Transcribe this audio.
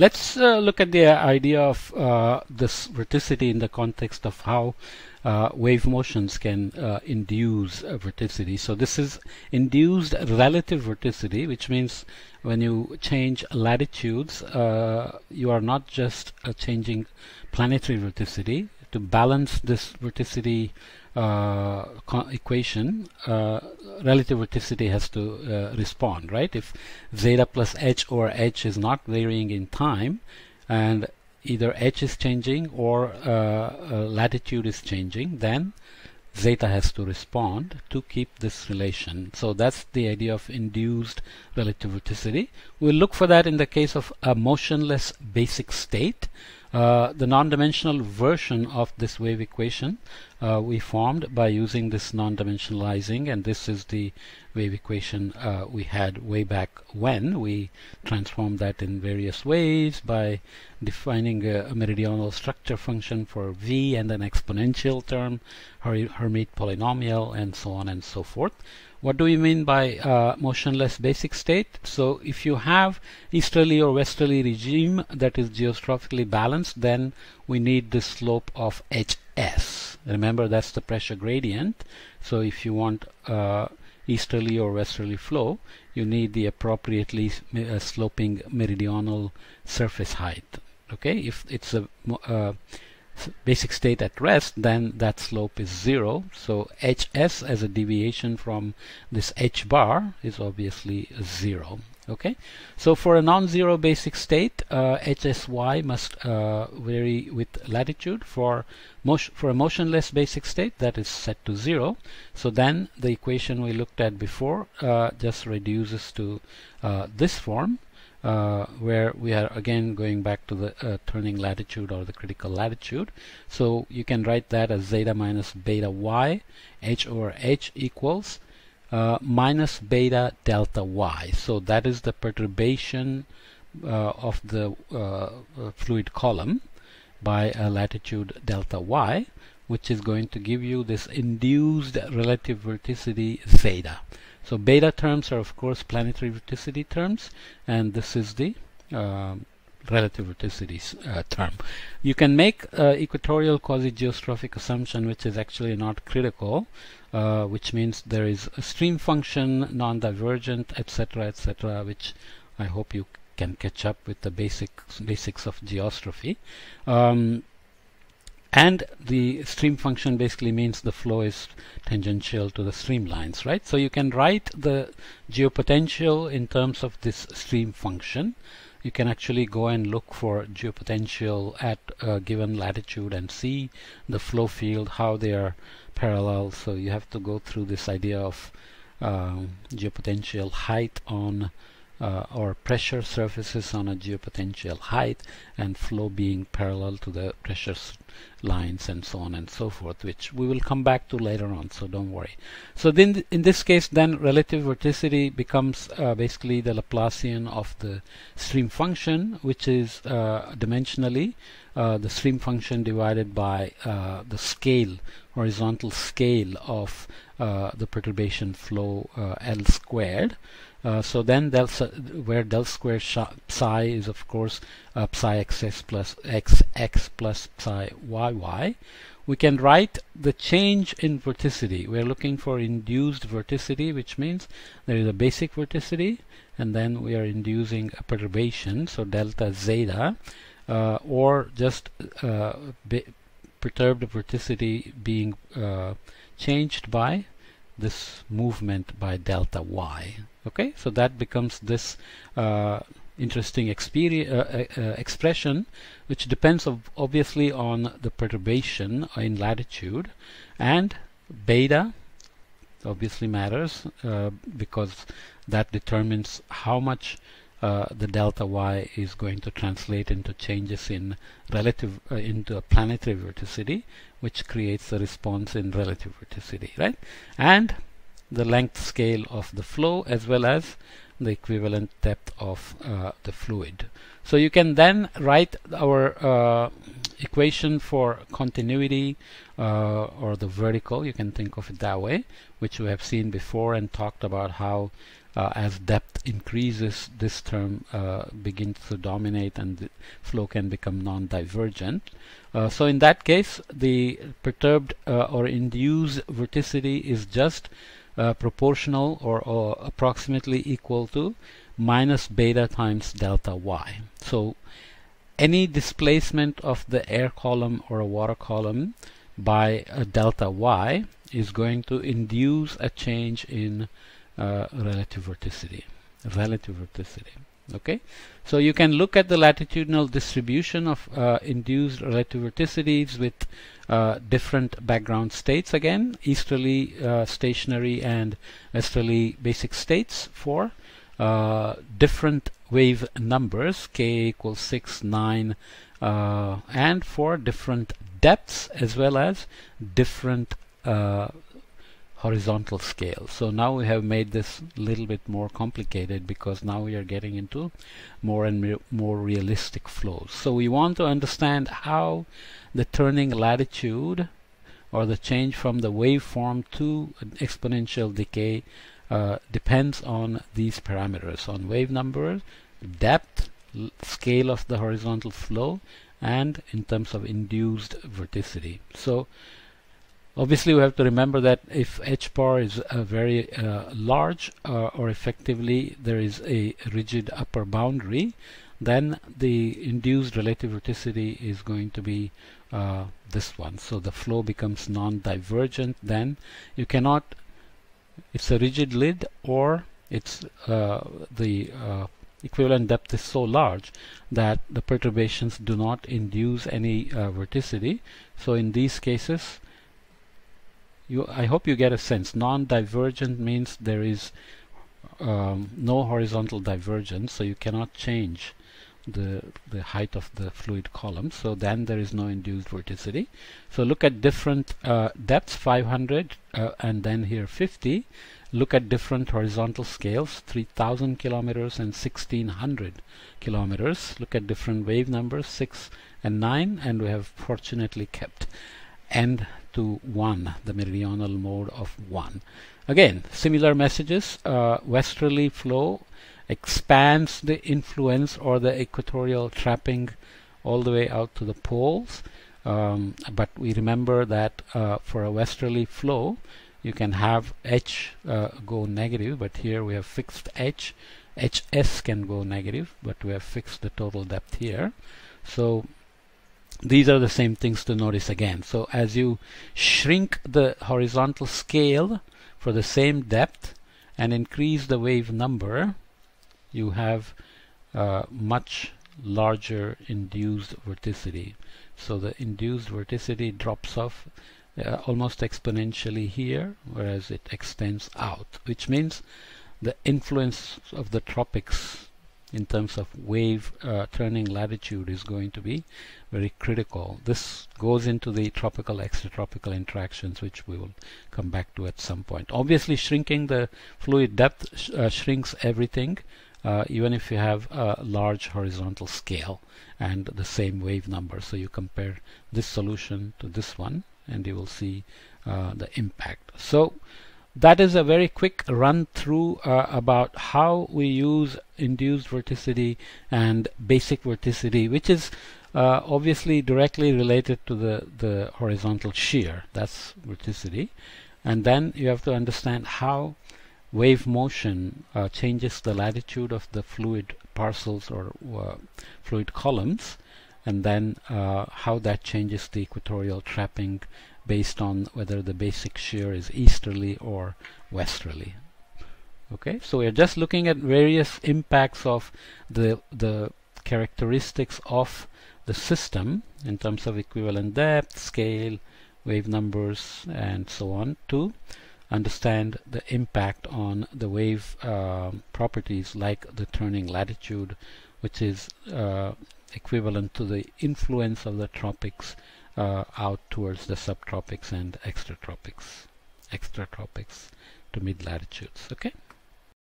Let's uh, look at the idea of uh, this vorticity in the context of how uh, wave motions can uh, induce vorticity. So this is induced relative vorticity, which means when you change latitudes, uh, you are not just uh, changing planetary vorticity To balance this vorticity uh, equation, uh, relative vorticity has to uh, respond, right? If zeta plus h over h is not varying in time, and either h is changing or uh, uh, latitude is changing, then zeta has to respond to keep this relation. So that's the idea of induced relativisticity. We'll look for that in the case of a motionless basic state uh, the non-dimensional version of this wave equation uh, we formed by using this non-dimensionalizing and this is the wave equation uh, we had way back when we transformed that in various ways by defining a, a meridional structure function for v and an exponential term Hermite polynomial and so on and so forth what do we mean by uh, motionless basic state? So if you have easterly or westerly regime that is geographically balanced, then we need the slope of HS. Remember, that's the pressure gradient. So if you want uh, easterly or westerly flow, you need the appropriately uh, sloping meridional surface height. Okay, if it's a uh, basic state at rest, then that slope is zero. So HS as a deviation from this H bar is obviously zero. Okay, so for a non-zero basic state, uh, HSY must uh, vary with latitude. For motion, for a motionless basic state, that is set to zero. So then the equation we looked at before uh, just reduces to uh, this form uh, where we are again going back to the uh, turning latitude or the critical latitude. So you can write that as zeta minus beta y h over h equals uh, minus beta delta y. So that is the perturbation uh, of the uh, uh, fluid column by a latitude delta y which is going to give you this induced relative vorticity zeta. So beta terms are of course planetary vorticity terms and this is the uh, relative vorticity uh, term. You can make uh, equatorial quasi-geostrophic assumption which is actually not critical uh, which means there is a stream function, non-divergent, etc., etc., which I hope you can catch up with the basic basics of geostrophy. Um, and the stream function basically means the flow is tangential to the streamlines, right? So you can write the geopotential in terms of this stream function. You can actually go and look for geopotential at a given latitude and see the flow field, how they are parallel. So you have to go through this idea of um, geopotential height on uh, or pressure surfaces on a geopotential height and flow being parallel to the pressure lines and so on and so forth which we will come back to later on so don't worry so then in this case then relative vorticity becomes uh, basically the Laplacian of the stream function which is uh, dimensionally uh, the stream function divided by uh, the scale horizontal scale of uh, the perturbation flow uh, L squared. Uh, so then del where del squared psi is of course psi xx plus xx plus psi yy, we can write the change in vorticity. We're looking for induced vorticity, which means there is a basic vorticity, and then we are inducing a perturbation, so delta zeta, uh, or just uh, perturbed vorticity being uh, changed by this movement by delta y. Okay, so that becomes this uh, interesting uh, uh, uh, expression, which depends of obviously on the perturbation in latitude, and beta obviously matters because that determines how much uh, the delta y is going to translate into changes in relative uh, into a planetary vorticity, which creates a response in relative vorticity, right and the length scale of the flow as well as the equivalent depth of uh, the fluid. So you can then write our uh, equation for continuity uh, or the vertical, you can think of it that way, which we have seen before and talked about how uh, as depth increases, this term uh, begins to dominate and the flow can become non-divergent. Uh, so in that case, the perturbed or induced vorticity is just uh, proportional or, or, approximately equal to minus beta times delta y. So any displacement of the air column or a water column by a delta y is going to induce a change in uh, relative vorticity. Relative vorticity. Okay, so you can look at the latitudinal distribution of uh, induced relative vorticities with uh, different background states again, easterly, uh, stationary, and westerly basic states for uh, different wave numbers, k equals 6, 9, and for different depths as well as different horizontal scale. So now we have made this a little bit more complicated because now we are getting into more and more realistic flows. So we want to understand how the turning latitude or the change from the waveform to exponential decay uh, depends on these parameters on wave number, depth, scale of the horizontal flow and in terms of induced vorticity. So Obviously, we have to remember that if h bar is uh, very uh, large uh, or effectively there is a rigid upper boundary, then the induced relative vorticity is going to be uh, this one. So the flow becomes non-divergent then. You cannot, it's a rigid lid or it's uh, the uh, equivalent depth is so large that the perturbations do not induce any vorticity. So in these cases, you, I hope you get a sense. Non-divergent means there is um, no horizontal divergence, so you cannot change the the height of the fluid column. So then there is no induced vorticity. So look at different uh, depths, 500, uh, and then here 50. Look at different horizontal scales, 3,000 kilometers and 1,600 kilometers. Look at different wave numbers, 6 and 9, and we have fortunately kept and to 1, the meridional mode of 1. Again, similar messages, uh, westerly flow expands the influence or the equatorial trapping all the way out to the poles. Um, but we remember that uh, for a westerly flow, you can have H uh, go negative, but here we have fixed H. HS can go negative, but we have fixed the total depth here. So these are the same things to notice again. So as you shrink the horizontal scale for the same depth and increase the wave number, you have uh, much larger induced vorticity. So the induced vorticity drops off uh, almost exponentially here, whereas it extends out, which means the influence of the tropics in terms of wave uh, turning latitude is going to be very critical. This goes into the tropical extratropical interactions which we will come back to at some point. Obviously shrinking the fluid depth sh uh, shrinks everything uh, even if you have a large horizontal scale and the same wave number. So you compare this solution to this one and you will see uh, the impact. So that is a very quick run through uh, about how we use induced vorticity and basic vorticity which is uh, obviously directly related to the the horizontal shear that's vorticity and then you have to understand how wave motion uh, changes the latitude of the fluid parcels or uh, fluid columns and then uh, how that changes the equatorial trapping based on whether the basic shear is easterly or westerly. Okay, so we're just looking at various impacts of the the characteristics of the system in terms of equivalent depth, scale, wave numbers, and so on to understand the impact on the wave uh, properties like the turning latitude which is uh, equivalent to the influence of the tropics uh, out towards the subtropics and extratropics extratropics to mid latitudes okay